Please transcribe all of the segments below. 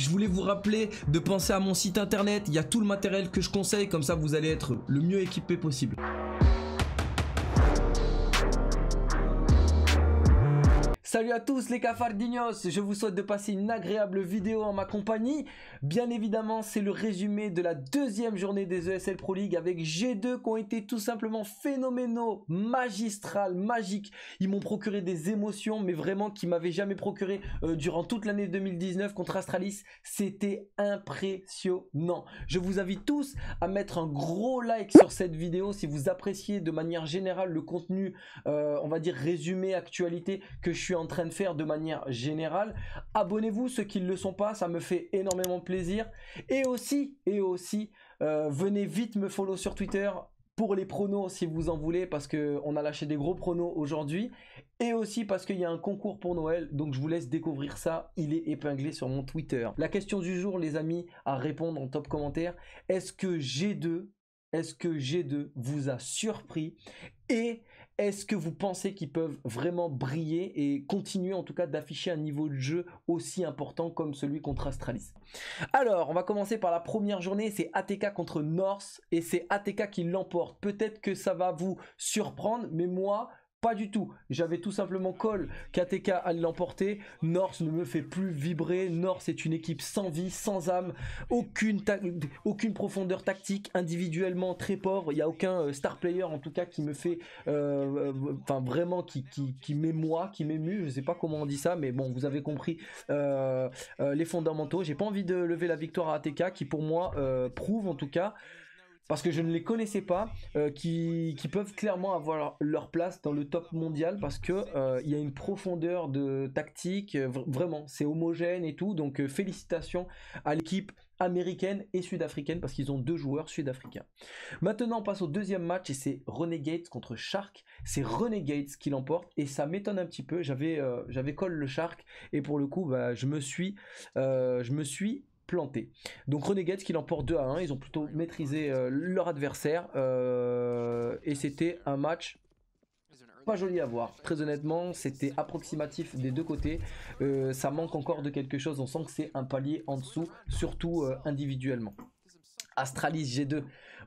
Je voulais vous rappeler de penser à mon site internet. Il y a tout le matériel que je conseille. Comme ça, vous allez être le mieux équipé possible. Salut à tous les cafardinos, je vous souhaite de passer une agréable vidéo en ma compagnie. Bien évidemment, c'est le résumé de la deuxième journée des ESL Pro League avec G2 qui ont été tout simplement phénoménaux, magistrales, magiques. Ils m'ont procuré des émotions, mais vraiment qui m'avaient jamais procuré euh, durant toute l'année 2019 contre Astralis. C'était impressionnant. Je vous invite tous à mettre un gros like sur cette vidéo si vous appréciez de manière générale le contenu, euh, on va dire résumé, actualité que je suis en en train de faire de manière générale. Abonnez-vous ceux qui ne le sont pas, ça me fait énormément plaisir. Et aussi, et aussi, euh, venez vite me follow sur Twitter pour les pronos si vous en voulez parce que on a lâché des gros pronos aujourd'hui et aussi parce qu'il y a un concours pour Noël donc je vous laisse découvrir ça il est épinglé sur mon Twitter la question du jour les amis à répondre en top commentaire est-ce que G2 est-ce que G2 vous a surpris et est-ce que vous pensez qu'ils peuvent vraiment briller et continuer en tout cas d'afficher un niveau de jeu aussi important comme celui contre Astralis Alors, on va commencer par la première journée, c'est ATK contre North et c'est ATK qui l'emporte. Peut-être que ça va vous surprendre, mais moi, pas du tout. J'avais tout simplement Cole, KTK à l'emporter. North ne me fait plus vibrer. North est une équipe sans vie, sans âme, aucune, aucune profondeur tactique, individuellement très pauvre. Il n'y a aucun euh, star player en tout cas qui me fait, euh, euh, enfin vraiment qui, qui m'émue. Je sais pas comment on dit ça, mais bon, vous avez compris les fondamentaux. J'ai pas envie de lever la victoire à ATK qui pour moi prouve en tout cas parce que je ne les connaissais pas, euh, qui, peuvent clairement avoir leur place dans le top mondial parce qu'il euh, y a une profondeur de tactique, euh, vraiment, c'est homogène et tout. Donc félicitations à l'équipe américaine et sud-africaine parce qu'ils ont deux joueurs sud-africains. Maintenant, on passe au deuxième match et c'est Renegades contre Shark. C'est Renegades qui l'emporte et ça m'étonne un petit peu. J'avais le Shark et pour le coup, bah, je me suis je me suis planté. Donc Renegades qui l'emporte 2 à 1, ils ont plutôt maîtrisé euh, leur adversaire euh, et c'était un match pas joli à voir. Très honnêtement, c'était approximatif des deux côtés. Euh, ça manque encore de quelque chose, on sent que c'est un palier en dessous, surtout individuellement. Astralis G2.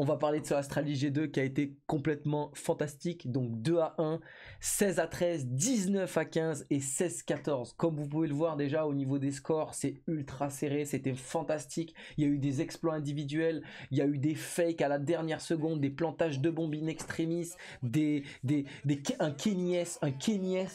On va parler de ce Astralis G2 qui a été complètement fantastique. Donc 2 à 1, 16 à 13, 19 à 15 et 16 à 14. Comme vous pouvez le voir déjà au niveau des scores, c'est ultra serré, c'était fantastique. Il y a eu des exploits individuels, il y a eu des fakes à la dernière seconde, des plantages de bombes in extremis, des, des, un Kenyes, un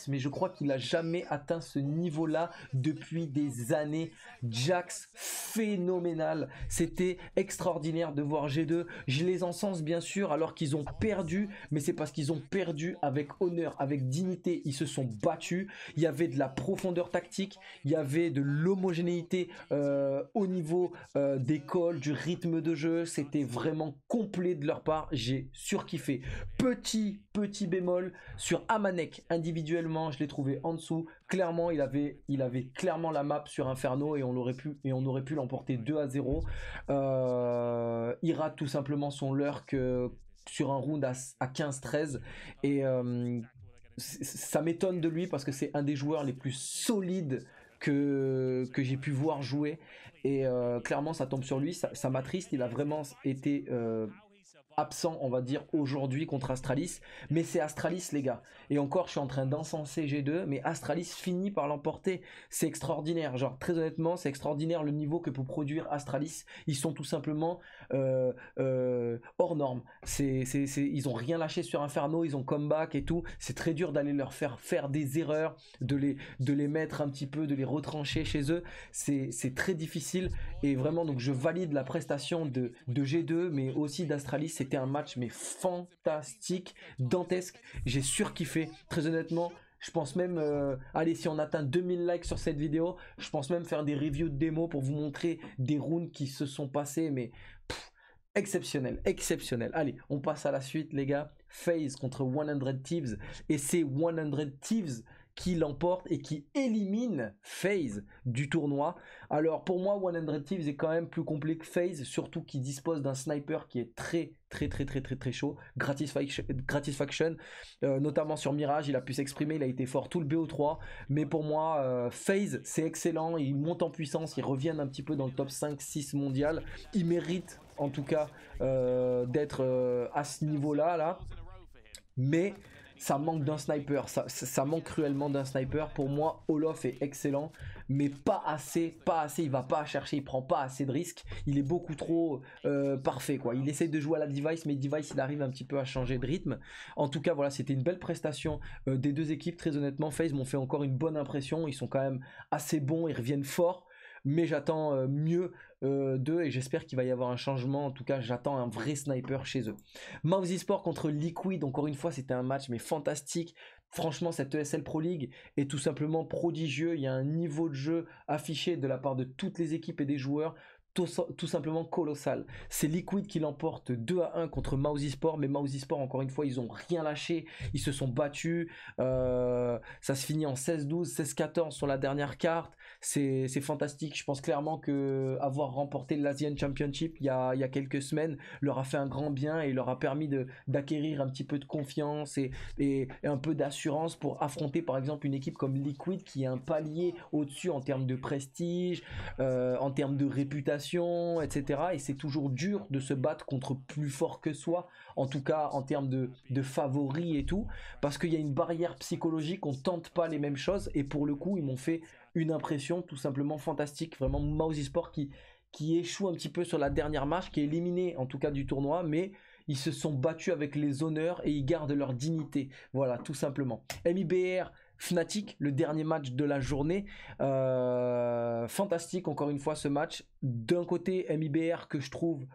mais je crois qu'il n'a jamais atteint ce niveau-là depuis des années. Jax phénoménal, c'était extraordinaire de voir G2. Je les encense bien sûr alors qu'ils ont perdu, mais c'est parce qu'ils ont perdu avec honneur, avec dignité. Ils se sont battus. Il y avait de la profondeur tactique, il y avait de l'homogénéité euh, au niveau euh, d'école du rythme de jeu. C'était vraiment complet de leur part. J'ai surkiffé. Petit, petit bémol sur Amanek individuellement, je l'ai trouvé en dessous clairement, il avait, il avait clairement la map sur Inferno et on aurait pu, et on aurait pu l'emporter 2 à 0. il rate tout simplement son lurk euh, sur un round à, à 15-13 et euh, ça m'étonne de lui parce que c'est un des joueurs les plus solides que, que j'ai pu voir jouer. Et euh, clairement, ça tombe sur lui, ça, ça m'attriste. Il a vraiment été absent, on va dire, aujourd'hui contre Astralis. Mais c'est Astralis, les gars. Et encore, je suis en train d'encenser G2, mais Astralis finit par l'emporter. C'est extraordinaire. Genre, très honnêtement, c'est extraordinaire le niveau que peut produire Astralis. Ils sont tout simplement euh, euh, hors norme. ils ont rien lâché sur Inferno, ils ont comeback et tout. C'est très dur d'aller leur faire faire des erreurs, de les, de les mettre un petit peu, de les retrancher chez eux. C'est, très difficile. Et vraiment, donc, je valide la prestation de, de G2, mais aussi d'Astralis c'était un match mais fantastique, dantesque. J'ai kiffé Très honnêtement, je pense même, euh, allez, si on atteint 2000 likes sur cette vidéo, je pense même faire des reviews de démos pour vous montrer des rounds qui se sont passés, mais exceptionnel, exceptionnel. Allez, on passe à la suite, les gars. Phase contre 100 Thieves, et c'est 100 Thieves qui l'emporte et qui élimine FaZe du tournoi. Alors pour moi, One 100 Thieves est quand même plus complet que FaZe, surtout qu'il dispose d'un sniper qui est très très très très très très chaud, Gratisfaction, euh, notamment sur Mirage, il a pu s'exprimer, il a été fort tout le BO3, mais pour moi, euh, FaZe, c'est excellent, il monte en puissance, il revient un petit peu dans le top 5-6 mondial, il mérite en tout cas euh, d'être à ce niveau-là, là. mais ça manque d'un sniper, ça, manque cruellement d'un sniper. Pour moi, Olof est excellent, mais pas assez, pas assez. Il va pas chercher, il prend pas assez de risques. Il est beaucoup trop euh, parfait, quoi. Il essaie de jouer à la device, mais device, il arrive un petit peu à changer de rythme. En tout cas, voilà, c'était une belle prestation euh, des deux équipes. Très honnêtement, FaZe m'ont fait encore une bonne impression. Ils sont quand même assez bons, ils reviennent fort. mais j'attends euh, mieux euh, d'eux et j'espère qu'il va y avoir un changement. En tout cas, j'attends un vrai sniper chez eux. Mouse Sport contre Liquid, encore une fois, c'était un match mais fantastique. Franchement, cette ESL Pro League est tout simplement prodigieux. Il y a un niveau de jeu affiché de la part de toutes les équipes et des joueurs tout, simplement colossal. C'est Liquid qui l'emporte 2 à 1 contre Mousy Sport, mais Mousy Sport, encore une fois, ils ont rien lâché, ils se sont battus, euh, ça se finit en 16-12, 16-14 sur la dernière carte, c'est fantastique. Je pense clairement que avoir remporté l'Asian Championship il y, a, quelques semaines leur a fait un grand bien et leur a permis d'acquérir un petit peu de confiance et, et, un peu d'assurance pour affronter par exemple une équipe comme Liquid qui est un palier au-dessus en termes de prestige, euh, en termes de réputation etc. Et c'est toujours dur de se battre contre plus fort que soi, en tout cas en termes de, favoris et tout, parce qu'il y a une barrière psychologique, on tente pas les mêmes choses. Et pour le coup, ils m'ont fait une impression tout simplement fantastique. Vraiment, mousey Sport qui, qui échoue un petit peu sur la dernière marche, qui est éliminé en tout cas du tournoi, mais ils se sont battus avec les honneurs et ils gardent leur dignité. Voilà, tout simplement. MIBR, Fnatic, le dernier match de la journée. Euh, fantastique, encore une fois, ce match. D'un côté, MIBR que je trouve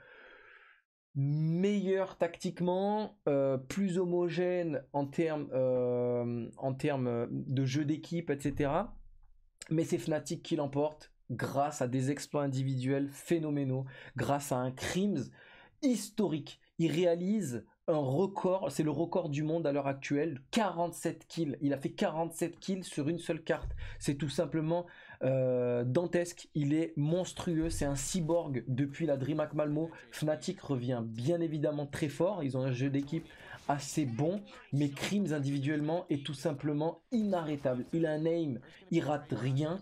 meilleur tactiquement, euh, plus homogène en termes, euh, en termes de jeu d'équipe, etc. Mais c'est Fnatic qui l'emporte grâce à des exploits individuels phénoménaux, grâce à un Crims historique. Il réalise un record, c'est le record du monde à l'heure actuelle, 47 kills. Il a fait 47 kills sur une seule carte. C'est tout simplement euh, dantesque, il est monstrueux, c'est un cyborg depuis la DreamHack Malmo. Fnatic revient bien évidemment très fort, ils ont un jeu d'équipe assez bon, mais Crimes individuellement est tout simplement inarrêtable. Il a un aim, il rate rien,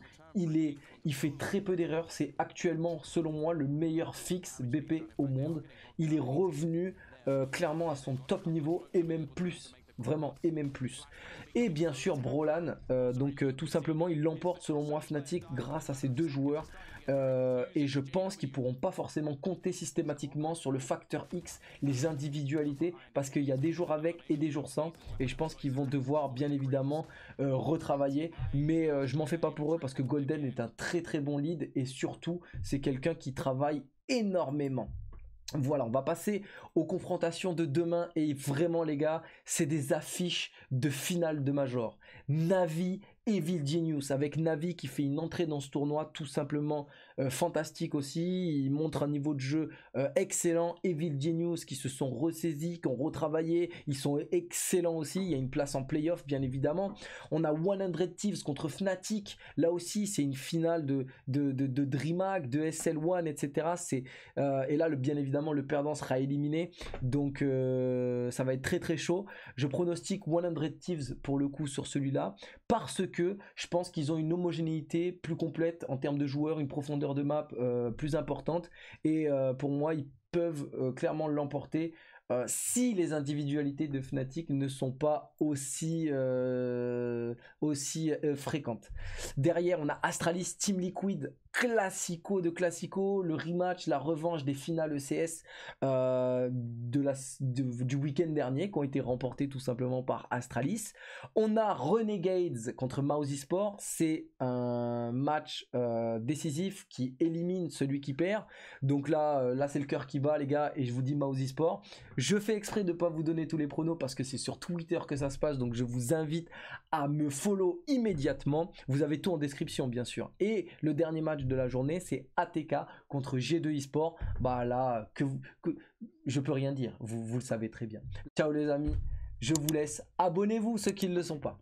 il, fait très peu d'erreurs. C'est actuellement, selon moi, le meilleur fixe BP au monde. Il est revenu euh, clairement à son top niveau et même plus. Vraiment, et même plus. Et bien sûr, Brolan, euh, donc euh, tout simplement, il l'emporte selon moi Fnatic grâce à ses deux joueurs. Euh, et je pense qu'ils pourront pas forcément compter systématiquement sur le facteur X, les individualités, parce qu'il y a des jours avec et des jours sans. Et je pense qu'ils vont devoir bien évidemment euh, retravailler. Mais euh, je m'en fais pas pour eux parce que Golden est un très très bon lead et surtout c'est quelqu'un qui travaille énormément. Voilà, on va passer aux confrontations de demain et vraiment les gars, c'est des affiches de finale de Major. Navi Evil Genius avec Navi qui fait une entrée dans ce tournoi tout simplement euh, fantastique aussi. Il montre un niveau de jeu euh, excellent. Evil Genius qui se sont ressaisis, qui ont retravaillé. Ils sont excellents aussi. Il y a une place en playoff bien évidemment. On a 100 Thieves contre Fnatic. Là aussi c'est une finale de, de, de, DreamHack, de SL1, etc. Euh, et là le, bien évidemment le perdant sera éliminé. Donc ça va être très très chaud. Je pronostique 100 Thieves pour le coup sur celui-là. Parce que je pense qu'ils ont une homogénéité plus complète en termes de joueurs, une profondeur de map euh, plus importante. Et euh, pour moi, ils peuvent euh, clairement l'emporter si les individualités de Fnatic ne sont pas aussi, aussi fréquentes. Derrière, on a Astralis, Team Liquid, classico de classico, le rematch, la revanche des finales ECS euh, de la, du week-end dernier qui ont été remportées tout simplement par Astralis. On a Renegades contre Mousy Sport, c'est un match euh, décisif qui élimine celui qui perd. Donc là, euh, là c'est le cœur qui bat les gars et je vous dis Mousy Sport. Je fais exprès de ne pas vous donner tous les pronos parce que c'est sur Twitter que ça se passe, donc je vous invite à me follow immédiatement. Vous avez tout en description bien sûr. Et le dernier match de la journée, c'est ATK contre G2 eSport. Bah là, que, que je peux rien dire, vous, vous le savez très bien. Ciao les amis, je vous laisse. Abonnez-vous ceux qui ne le sont pas.